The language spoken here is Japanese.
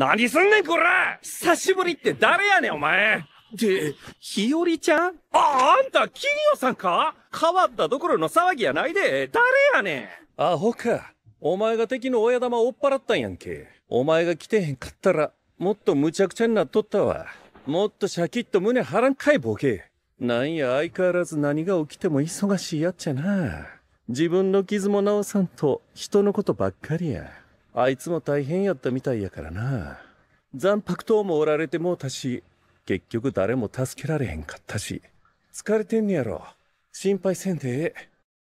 何すんねんこら久しぶりって誰やねんお前で、よりちゃんあ、あんた、金魚さんか変わったどころの騒ぎやないで、誰やねんアホか。お前が敵の親玉追っ払ったんやんけ。お前が来てへんかったら、もっと無茶苦茶になっとったわ。もっとシャキッと胸張らんかい、ボケ。なんや、相変わらず何が起きても忙しいやっちゃな。自分の傷も治さんと、人のことばっかりや。あいつも大変やったみたいやからな。残白刀もおられてもうたし、結局誰も助けられへんかったし。疲れてんねやろ。心配せんでええ。